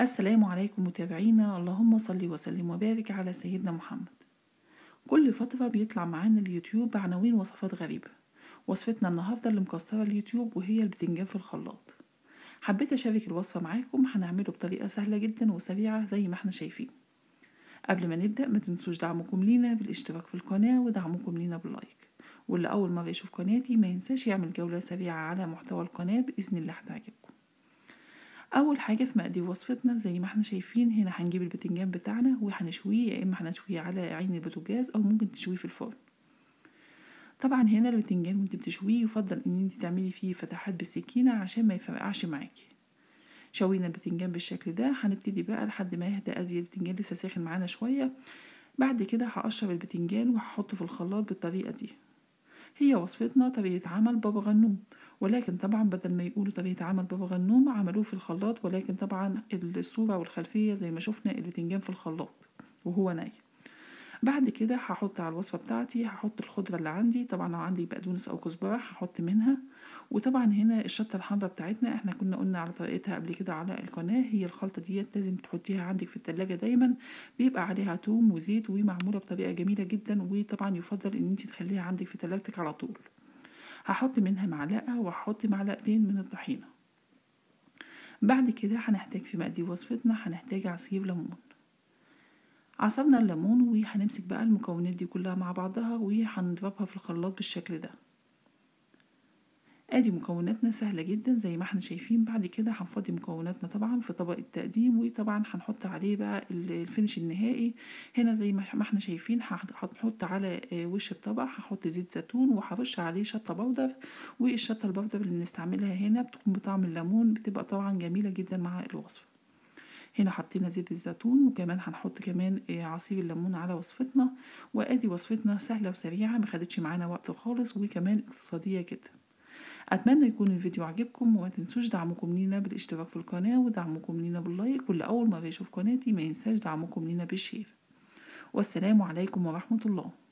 السلام عليكم متابعينا اللهم صل وسلم وبارك على سيدنا محمد كل فترة بيطلع معانا اليوتيوب بعناوين وصفات غريبة وصفتنا النهاردة اللي مكسرة اليوتيوب وهي البتنجان في الخلاط حبيت أشارك الوصفة معاكم هنعمله بطريقة سهلة جدا وسريعة زي ما احنا شايفين قبل ما نبدأ ما تنسوش دعمكم لينا بالاشتراك في القناة ودعمكم لينا باللايك واللي أول مرة يشوف قناتي ما ينساش يعمل جولة سريعة على محتوى القناة بإذن الله هتعجبكم اول حاجه في مقادير وصفتنا زي ما احنا شايفين هنا هنجيب البتنجان بتاعنا وهنشويه يا اما هنشويه على عين البوتاجاز او ممكن تشويه في الفرن طبعا هنا البتنجان وانت بتشويه يفضل ان انت تعملي فيه فتحات بالسكينه عشان ما يفرقعش معاكي شوينا البتنجان بالشكل ده هنبتدي بقى لحد ما يهدى ازي البتنجان لسه ساخن معانا شويه بعد كده هقشر البتنجان وهحطه في الخلاط بالطريقه دي هي وصفتنا طبيعة عمل بابا غنوم ولكن طبعا بدل ما يقولوا طبيعة عمل بابا غنوم عملوه في الخلاط ولكن طبعا الصورة والخلفية زي ما شفنا البتنجان في الخلاط وهو نايم بعد كده هحط على الوصفة بتاعتي هحط الخضرة اللي عندي طبعا لو عندي بقدونس أو كزبرة هحط منها وطبعا هنا الشطة الحمراء بتاعتنا احنا كنا قلنا على طريقتها قبل كده على القناة هي الخلطة ديت لازم تحطيها عندك في التلاجة دايما بيبقى عليها توم وزيت ومعمولة بطريقة جميلة جدا وطبعا يفضل ان انت تخليها عندك في تلاجتك على طول هحط منها معلقة وهحط معلقتين من الطحينة بعد كده هنحتاج في مقادير وصفتنا هنحتاج عصير ليمون عصرنا الليمون وهنمسك بقى المكونات دي كلها مع بعضها وهنضربها في الخلاط بالشكل ده ادي مكوناتنا سهله جدا زي ما احنا شايفين بعد كده هنفضي مكوناتنا طبعا في طبق التقديم وطبعا هنحط عليه بقى الفينش النهائي هنا زي ما احنا شايفين هنحط على آه، وش الطبق هحط زيت زيتون وهرش عليه شطه بودر والشطه البودر اللي بنستعملها هنا بتكون بطعم الليمون بتبقى طبعا جميله جدا مع الوصفه هنا حطينا زيت الزيتون وكمان هنحط كمان آه، عصير الليمون على وصفتنا وادي وصفتنا سهله وسريعه ما خدتش معانا وقت خالص وكمان اقتصاديه جدا اتمنى يكون الفيديو عجبكم وما تنسوش دعمكم لينا بالاشتراك في القناه ودعمكم لينا باللايك واللي اول ما بيشوف قناتي ما ينساش دعمكم لينا بالشير والسلام عليكم ورحمه الله